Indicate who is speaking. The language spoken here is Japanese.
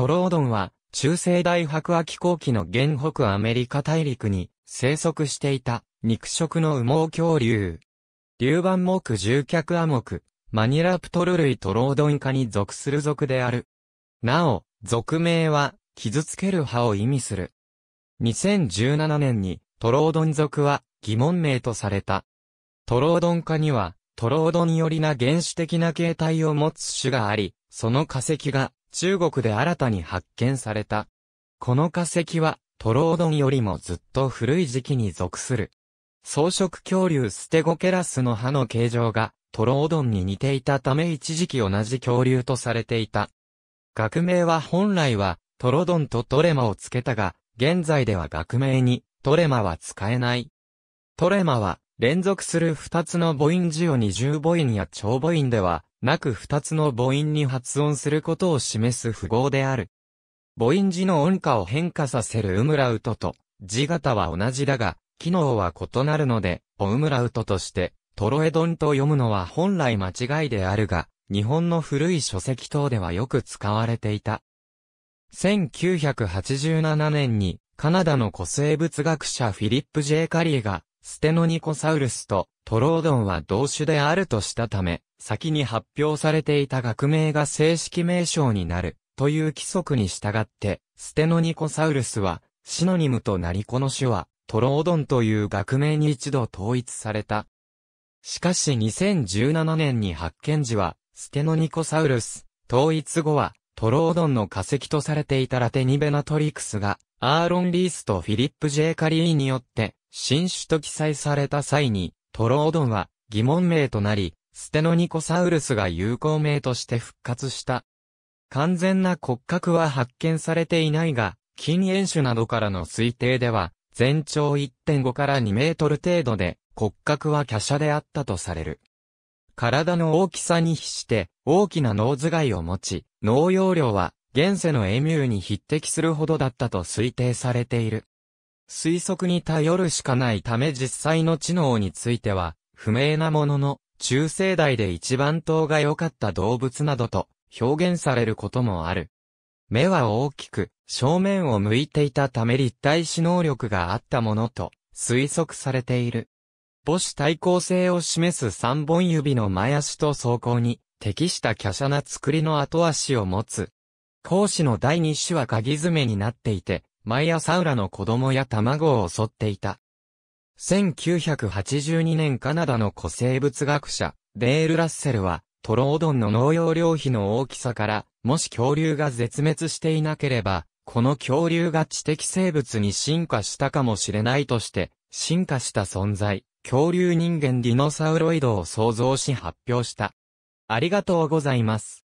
Speaker 1: トロードンは、中世大白亜紀後期の原北アメリカ大陸に生息していた肉食の羽毛恐竜。竜板目獣脚亜目、マニラプトル類トロードン科に属する属である。なお、属名は、傷つける歯を意味する。2017年に、トロードン属は疑問名とされた。トロードン科には、トロードンよりな原始的な形態を持つ種があり、その化石が中国で新たに発見された。この化石は、トロオドンよりもずっと古い時期に属する。草食恐竜ステゴケラスの歯の形状が、トロオドンに似ていたため一時期同じ恐竜とされていた。学名は本来は、トロドンとトレマをつけたが、現在では学名に、トレマは使えない。トレマは、連続する二つの母音字を二重母音や長母音では、なく二つの母音に発音することを示す符号である。母音字の音化を変化させるウムラウトと、字型は同じだが、機能は異なるので、オウムラウトとして、トロエドンと読むのは本来間違いであるが、日本の古い書籍等ではよく使われていた。1987年に、カナダの古生物学者フィリップ・ジェイカリーが、ステノニコサウルスとトロードンは同種であるとしたため、先に発表されていた学名が正式名称になるという規則に従って、ステノニコサウルスはシノニムとなりこの種はトロードンという学名に一度統一された。しかし2017年に発見時は、ステノニコサウルス、統一後は、トロードンの化石とされていたラテニベナトリクスが、アーロン・リースとフィリップ・ジェイカリーによって、新種と記載された際に、トロオドンは疑問名となり、ステノニコサウルスが有効名として復活した。完全な骨格は発見されていないが、近縁種などからの推定では、全長1.5から2メートル程度で、骨格は華奢であったとされる。体の大きさに比して大きな脳頭蓋を持ち、脳容量は現世のエミューに匹敵するほどだったと推定されている。推測に頼るしかないため実際の知能については、不明なものの、中世代で一番頭が良かった動物などと表現されることもある。目は大きく、正面を向いていたため立体視能力があったものと推測されている。母子対抗性を示す3本指の前足と走行に適した華奢な作りの後足を持つ。講師の第2種は鍵爪になっていて、毎朝ラの子供や卵を襲っていた。1982年カナダの古生物学者、デール・ラッセルは、トロオドンの農業量費の大きさから、もし恐竜が絶滅していなければ、この恐竜が知的生物に進化したかもしれないとして、進化した存在、恐竜人間ディノサウロイドを創造し発表した。ありがとうございます。